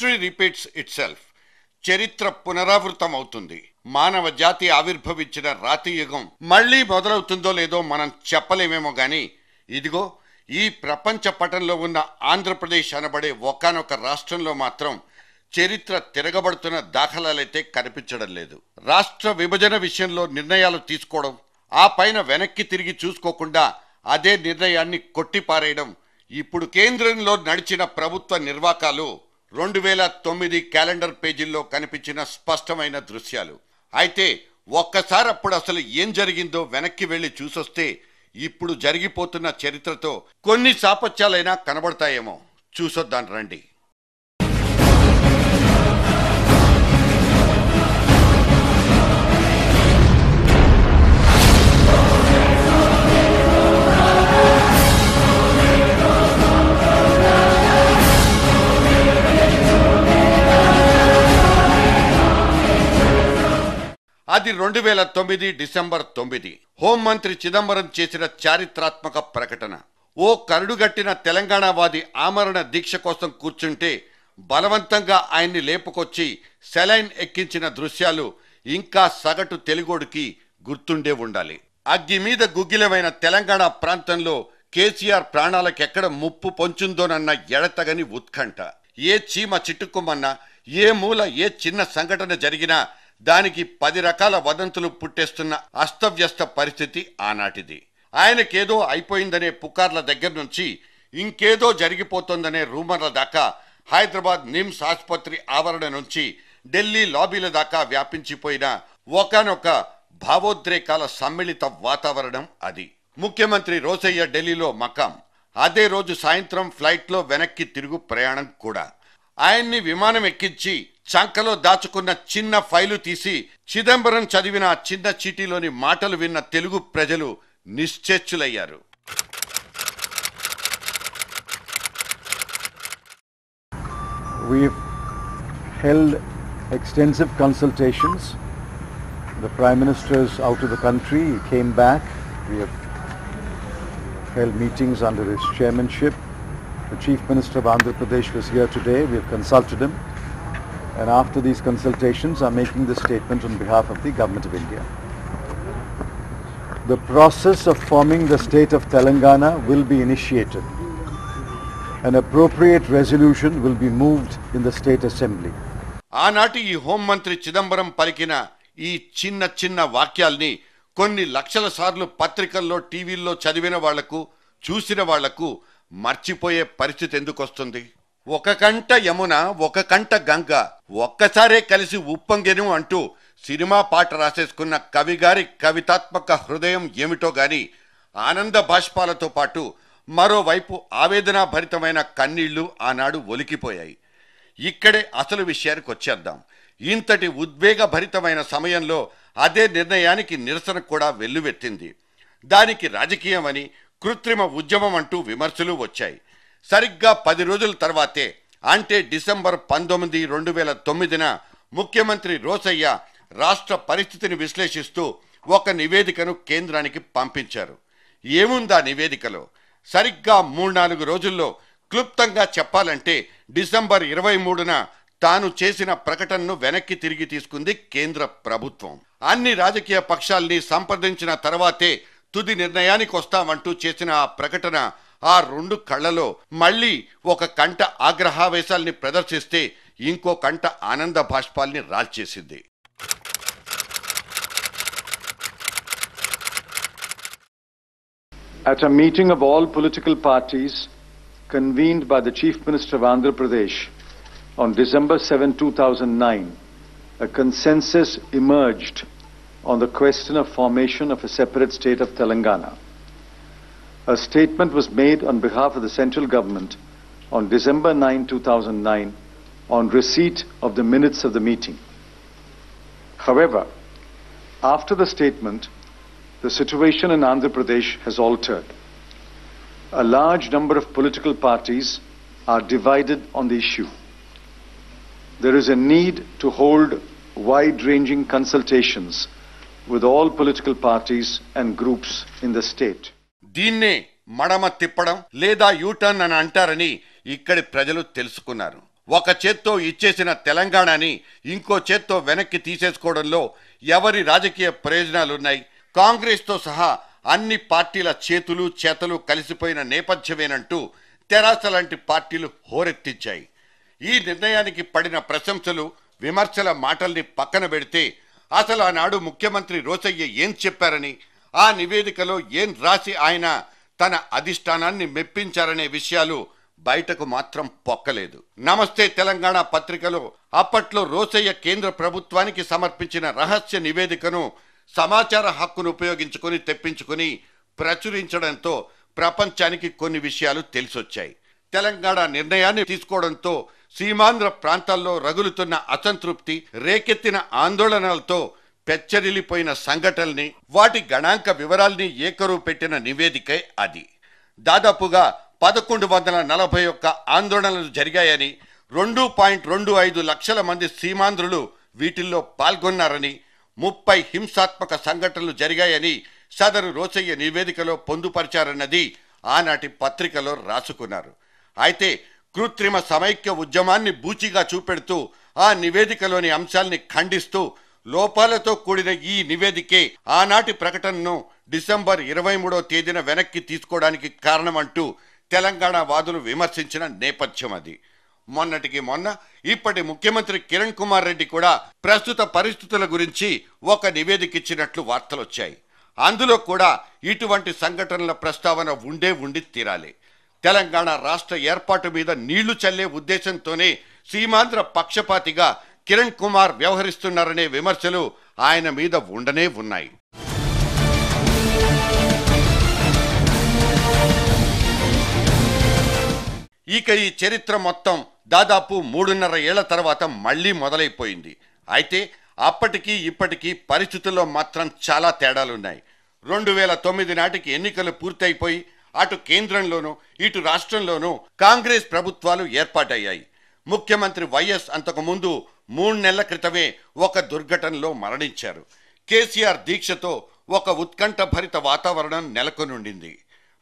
History repeats it self చరిత్ర పునరావృతం అవుతుంది మానవ జాతి ఆవిర్భవించిన రాతి యుగం మళ్లీ మొదలవుతుందో లేదో మనం చెప్పలేమేమో గాని ఇదిగో ఈ ప్రపంచ పటంలో ఉన్న ఆంధ్రప్రదేశ్ అనబడే ఒకనొక రాష్ట్రంలో మాత్రం చరిత్ర తిరగబడుతున్న దాఖలాలైతే కనిపించడం లేదు రాష్ట్ర విభజన విషయంలో నిర్ణయాలు తీసుకోవడం ఆ పైన వెనక్కి తిరిగి చూసుకోకుండా అదే నిర్ణయాన్ని కొట్టిపారేయడం ఇప్పుడు కేంద్రంలో నడిచిన ప్రభుత్వ నిర్వాకాలు రెండు వేల తొమ్మిది క్యాలెండర్ పేజీల్లో కనిపించిన స్పష్టమైన దృశ్యాలు అయితే ఒక్కసారి అప్పుడు అసలు ఏం జరిగిందో వెనక్కి వెళ్ళి చూసొస్తే ఇప్పుడు జరిగిపోతున్న చరిత్రతో కొన్ని సాపత్యాలైనా కనబడతాయేమో చూసొద్దాను రండి అది రెండు వేల తొమ్మిది డిసెంబర్ తొమ్మిది హోంమంత్రి చిదంబరం చేసిన చారిత్రాత్మక ప్రకటన ఓ కరుడుగట్టిన తెలంగాణవాది ఆమరణ దీక్ష కోసం కూర్చుంటే బలవంతంగా ఆయన్ని లేపుకొచ్చి సెలైన్ ఎక్కించిన దృశ్యాలు ఇంకా సగటు తెలుగోడికి గుర్తుండే ఉండాలి అగ్గి మీద గుగ్గిలమైన తెలంగాణ ప్రాంతంలో కేసీఆర్ ప్రాణాలకెక్కడ ముప్పు పొంచుందోనన్న ఎడతగని ఉత్కంఠ ఏ చీమ చిట్టుకోమన్నా ఏ మూల ఏ చిన్న సంఘటన జరిగినా దానికి పది రకాల వదంతులు పుట్టేస్తున్న అస్తవ్యస్త పరిస్థితి ఆనాటిది ఆయనకేదో అయిపోయిందనే పుకార్ల దగ్గర నుంచి ఇంకేదో జరిగిపోతోందనే రూమర్ల దాకా హైదరాబాద్ నిమ్స్ ఆసుపత్రి ఆవరణ నుంచి ఢిల్లీ లాబీల దాకా వ్యాపించిపోయిన ఒకనొక భావోద్రేకాల సమ్మిళిత వాతావరణం అది ముఖ్యమంత్రి రోసయ్య ఢిల్లీలో మకాం అదే రోజు సాయంత్రం ఫ్లైట్లో వెనక్కి తిరుగు ప్రయాణం కూడా ఆయన్ని విమానం ఎక్కించి చంకలో దాచుకున్న చిన్న ఫైలు తీసి చిదంబరం చదివిన ఆ చిన్న చీటీలోని మాటలు విన్న తెలుగు ప్రజలు నిశ్చేచ్చులయ్యారు We've held extensive consultations. The Prime Minister is out of the country. He came back. We have held meetings under his chairmanship. The Chief Minister of Andhra Pradesh was here today. We have consulted him. and after these consultations I'm making the statement on behalf of the Government of India. The process of forming the state of Telangana will be initiated. An appropriate resolution will be moved in the State Assembly. ఆనాటి ఈ హోంమంత్రి చిదంబరం పలికిన ఈ చిన్న చిన్న వాక్యాల్ని కొన్ని లక్షల సార్లు పత్రికల్లో టీవీల్లో చదివిన వాళ్లకు చూసిన వాళ్లకు మర్చిపోయే పరిస్థితి ఎందుకొస్తుంది ఒక కంట యమున ఒక కంట గంగ ఒక్కసారే కలిసి ఉప్పొంగెను అంటూ సినిమా పాట రాసేసుకున్న కవి గారి కవితాత్మక హృదయం ఏమిటో గాని ఆనంద భాష్పాలతో పాటు మరోవైపు ఆవేదనాభరితమైన కన్నీళ్లు ఆనాడు ఒలికిపోయాయి ఇక్కడే అసలు విషయానికి వచ్చేద్దాం ఇంతటి ఉద్వేగభరితమైన సమయంలో అదే నిర్ణయానికి నిరసన కూడా వెల్లువెత్తింది దానికి రాజకీయమని కృత్రిమ ఉద్యమం అంటూ విమర్శలు వచ్చాయి సరిగ్గా పది రోజుల తర్వాతే అంటే డిసెంబర్ పంతొమ్మిది రెండు వేల తొమ్మిదిన ముఖ్యమంత్రి రోసయ్య రాష్ట్ర పరిస్థితిని విశ్లేషిస్తూ ఒక నివేదికను కేంద్రానికి పంపించారు ఏముందా నివేదికలో సరిగ్గా మూడు నాలుగు రోజుల్లో క్లుప్తంగా చెప్పాలంటే డిసెంబర్ ఇరవై మూడున తాను చేసిన ప్రకటనను వెనక్కి తిరిగి తీసుకుంది కేంద్ర ప్రభుత్వం అన్ని రాజకీయ పక్షాల్ని సంప్రదించిన తర్వాతే తుది నిర్ణయానికి వస్తామంటూ చేసిన ఆ ప్రకటన ఆ రెండు కళ్ళలో మళ్ళీ ఒక కంట ఆగ్రహావేశాల్ని ప్రదర్శిస్తే ఇంకో కంట ఆనంద బాష్పాల్ని రాల్చేసింది At a meeting of all political parties convened by the Chief Minister of Andhra Pradesh on December 7, 2009, a consensus emerged on the question of formation of a separate state of Telangana. a statement was made on behalf of the central government on December 9, 2009, on receipt of the minutes of the meeting. However, after the statement, the situation in Andhra Pradesh has altered. A large number of political parties are divided on the issue. There is a need to hold wide-ranging consultations with all political parties and groups in the state. దీన్నే మడమ తిప్పడం లేదా U turn అని అంటారని ఇక్కడి ప్రజలు తెలుసుకున్నారు ఒక చేత్తో ఇచ్చేసిన తెలంగాణని ఇంకో చేత్తో వెనక్కి తీసేసుకోవడంలో ఎవరి రాజకీయ ప్రయోజనాలున్నాయి కాంగ్రెస్తో సహా అన్ని పార్టీల చేతులు చేతలు కలిసిపోయిన నేపథ్యమేనంటూ తెరాస లాంటి పార్టీలు హోరెత్తించాయి ఈ నిర్ణయానికి పడిన ప్రశంసలు విమర్శల మాటల్ని పక్కన పెడితే అసలు ఆనాడు ముఖ్యమంత్రి రోసయ్య ఏం చెప్పారని ఆ నివేదికలో ఏం రాసి ఆయన తన అధిష్టానాన్ని మెప్పించారనే విషయాలు బయటకు మాత్రం పొక్కలేదు నమస్తే తెలంగాణ పత్రికలో అప్పట్లో రోసయ్య కేంద్ర ప్రభుత్వానికి సమర్పించిన రహస్య నివేదికను సమాచార హక్కును ఉపయోగించుకుని తెప్పించుకుని ప్రచురించడంతో ప్రపంచానికి కొన్ని విషయాలు తెలిసొచ్చాయి తెలంగాణ నిర్ణయాన్ని తీసుకోవడంతో సీమాంధ్ర ప్రాంతాల్లో రగులుతున్న అసంతృప్తి రేకెత్తిన ఆందోళనలతో పెచ్చరిల్లిపోయిన సంఘటనల్ని వాటి గణాంక వివరాల్ని ఏకరువు పెట్టిన నివేదికే అది దాదాపుగా పదకొండు వందల నలభై ఒక్క ఆందోళనలు జరిగాయని రెండు పాయింట్ రెండు ఐదు లక్షల మంది సీమాంధ్రులు వీటిల్లో పాల్గొన్నారని ముప్పై హింసాత్మక సంఘటనలు జరిగాయని సదరు రోచయ్య నివేదికలో పొందుపరిచారన్నది ఆనాటి పత్రికలో రాసుకున్నారు అయితే కృత్రిమ సమైక్య ఉద్యమాన్ని బూచిగా చూపెడుతూ ఆ నివేదికలోని అంశాల్ని ఖండిస్తూ లోపాలతో కూడిన ఈ నివేదికే ఆనాటి ప్రకటనను డిసెంబర్ ఇరవై మూడో తేదీన వెనక్కి తీసుకోవడానికి కారణమంటూ తెలంగాణ వాదులు విమర్శించిన నేపథ్యం అది మొన్నటికి మొన్న ఇప్పటి ముఖ్యమంత్రి కిరణ్ కుమార్ రెడ్డి కూడా ప్రస్తుత పరిస్థితుల గురించి ఒక నివేదిక ఇచ్చినట్లు వార్తలు వచ్చాయి అందులో కూడా ఇటువంటి సంఘటనల ప్రస్తావన ఉండే ఉండి తీరాలి తెలంగాణ రాష్ట్ర ఏర్పాటు మీద నీళ్లు చల్లే ఉద్దేశంతోనే సీమాంధ్ర పక్షపాతిగా కిరణ్ కుమార్ వ్యవహరిస్తున్నారనే విమర్శలు ఆయన మీద ఉండనే ఉన్నాయి ఇక ఈ చరిత్ర మొత్తం దాదాపు మూడున్నర ఏళ్ల తర్వాత మళ్లీ మొదలైపోయింది అయితే అప్పటికీ ఇప్పటికీ పరిస్థితుల్లో మాత్రం చాలా తేడాలున్నాయి రెండు వేల తొమ్మిది నాటికి ఎన్నికలు పూర్తయిపోయి అటు కేంద్రంలోనూ ఇటు రాష్ట్రంలోనూ కాంగ్రెస్ ప్రభుత్వాలు ఏర్పాటయ్యాయి ముఖ్యమంత్రి వైఎస్ అంతకుముందు మూడు నెలల క్రితమే ఒక దుర్ఘటనలో మరణించారు కేసీఆర్ దీక్షతో ఒక ఉత్కంఠభరిత వాతావరణం నెలకొనుండింది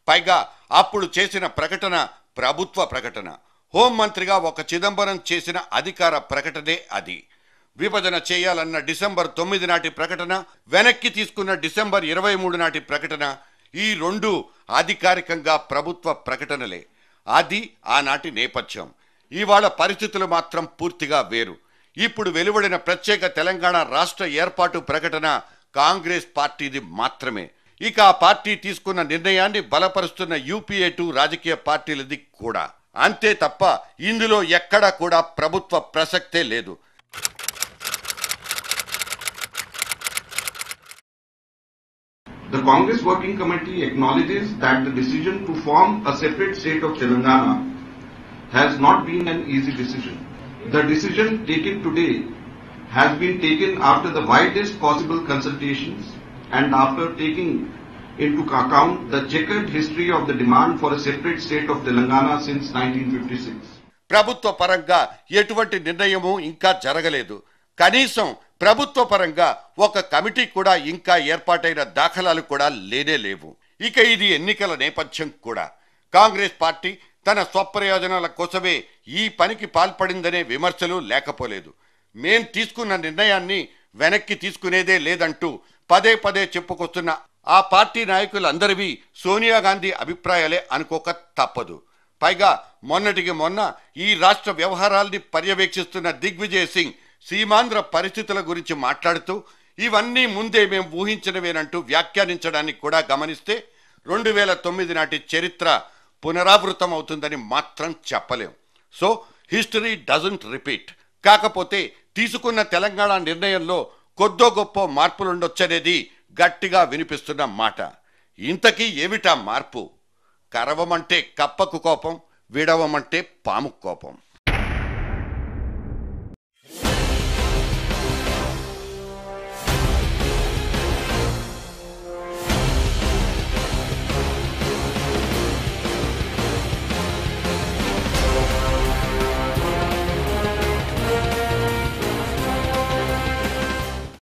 పైగా అప్పుడు చేసిన ప్రకటన ప్రభుత్వ ప్రకటన హోంమంత్రిగా ఒక చిదంబరం చేసిన అధికార ప్రకటనే అది విభజన చేయాలన్న డిసెంబర్ తొమ్మిది నాటి ప్రకటన వెనక్కి తీసుకున్న డిసెంబర్ ఇరవై మూడు నాటి ప్రకటన ఈ రెండు అధికారికంగా ప్రభుత్వ ప్రకటనలే అది ఆనాటి నేపథ్యం ఇవాళ పరిస్థితులు మాత్రం పూర్తిగా వేరు ఇప్పుడు వెలువడిన ప్రత్యేక తెలంగాణ రాష్ట్ర ఏర్పాటు ప్రకటన కాంగ్రెస్ పార్టీది మాత్రమే ఇక ఆ పార్టీ తీసుకున్న నిర్ణయాన్ని బలపరుస్తున్న యూపీఏ టూ రాజకీయ పార్టీలది కూడా అంతే తప్ప ఇందులో ఎక్కడా కూడా ప్రభుత్వ ప్రసక్తే లేదు The Congress Working Committee acknowledges that the decision to form a separate state of Telangana has not been an easy decision. The decision taken today has been taken after the widest possible consultations and after taking into account the checkered history of the demand for a separate state of Telangana since 1956. ప్రభుత్వ పరంగా ఎటువంటి నిర్ణయము ఇంకా జరగలేదు కనీసం ప్రభుత్వ పరంగా ఒక కమిటీ కూడా ఇంకా ఏర్పాటైన దాఖలాలు కూడా లేనే లేవు ఇక ఇది ఎన్నికల నేపథ్యం కూడా కాంగ్రెస్ పార్టీ తన స్వప్రయోజనాల కోసమే ఈ పనికి పాల్పడిందనే విమర్శలు లేకపోలేదు మేం తీసుకున్న నిర్ణయాన్ని వెనక్కి తీసుకునేదే లేదంటూ పదే పదే చెప్పుకొస్తున్న ఆ పార్టీ నాయకులందరివి సోనియా గాంధీ అభిప్రాయాలే అనుకోక తప్పదు పైగా మొన్నటికి మొన్న ఈ రాష్ట్ర వ్యవహారాల్ని పర్యవేక్షిస్తున్న దిగ్విజయ్ సింగ్ సీమాంధ్ర పరిస్థితుల గురించి మాట్లాడుతూ ఇవన్నీ ముందే మేము ఊహించినవేనంటూ వ్యాఖ్యానించడానికి కూడా గమనిస్తే రెండు వేల తొమ్మిది నాటి చరిత్ర పునరావృతం అవుతుందని మాత్రం చెప్పలేం సో హిస్టరీ డజంట్ రిపీట్ కాకపోతే తీసుకున్న తెలంగాణ నిర్ణయంలో కొద్దో గొప్ప మార్పులుండొచ్చనేది గట్టిగా వినిపిస్తున్న మాట ఇంతకీ ఏమిటా మార్పు కరవమంటే కప్పకు కోపం విడవమంటే పాము కోపం